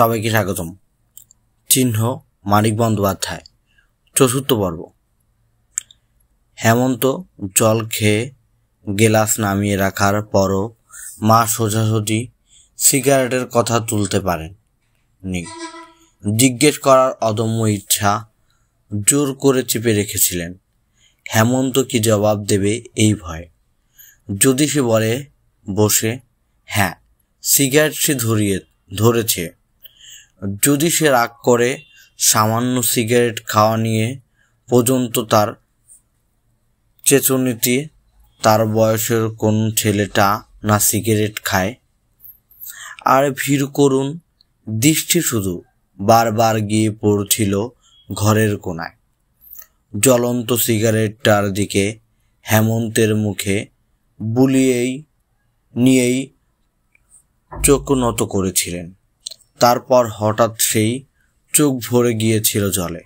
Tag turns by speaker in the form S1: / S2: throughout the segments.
S1: সবাইকে স্বাগতম চিহ্ন মানিক বন্দ্যোপাধ্যায় চতুর্থ পর্ব হেমন্ত জল খেয়ে গেলাস নামিয়ে রাখার পরও মা সোজাসুজি সিগারেটের কথা তুলতে পারেন নি জিজ্ঞেস করার অদম্য ইচ্ছা জোর করে চেপে রেখেছিলেন হেমন্ত কি জবাব দেবে এই ভয়ে যদি সে বলে বসে হ্যাঁ সিগারেট সে ধরিয়ে ধরেছে যদি সে রাগ করে সামান্য সিগারেট খাওয়া নিয়ে পর্যন্ত তার চেচনীতি তার বয়সের কোন ছেলেটা না সিগারেট খায় আর ভিড় করুন দৃষ্টি শুধু বারবার গিয়ে পড়ছিল ঘরের কোনায় জ্বলন্ত সিগারেটটার দিকে হেমন্তের মুখে বুলিয়েই নিয়েই চোখ নত করেছিলেন তারপর হঠাৎ সেই চোখ ভরে গিয়েছিল জলে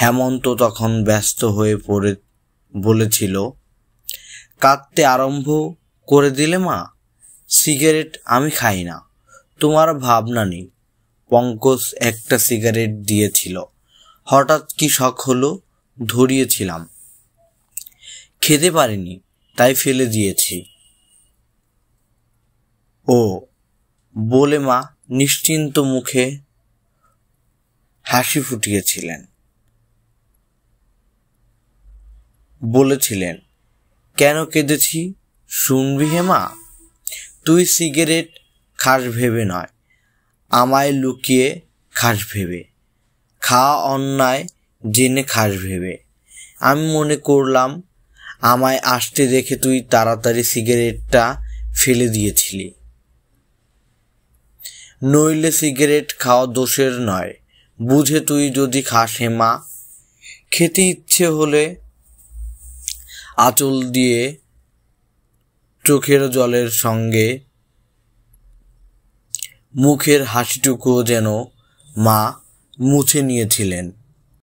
S1: হেমন্ত তখন ব্যস্ত হয়ে পড়ে বলেছিল কাঁদতে আরম্ভ করে দিলে মা সিগারেট আমি খাই না তোমার ভাবনা নেই পঙ্কজ একটা সিগারেট দিয়েছিল হঠাৎ কি শখ হলো ধরিয়েছিলাম খেতে পারিনি তাই ফেলে দিয়েছি ও বলে মা নিশ্চিন্ত মুখে হাসি ফুটিয়েছিলেন বলেছিলেন কেন কেঁদেছি শুনবি হে মা তুই সিগারেট খাস ভেবে নয় আমায় লুকিয়ে খাস ভেবে খাওয়া অন্যায় জেনে খাস ভেবে আমি মনে করলাম আমায় আসতে দেখে তুই তাড়াতাড়ি সিগারেটটা ফেলে দিয়েছিলি নইলে সিগারেট খাওয়া দোষের নয় বুঝে তুই যদি খাস মা খেতে ইচ্ছে হলে আঁচল দিয়ে চোখের জলের সঙ্গে মুখের হাসিটুকুও যেন মা মুছে নিয়েছিলেন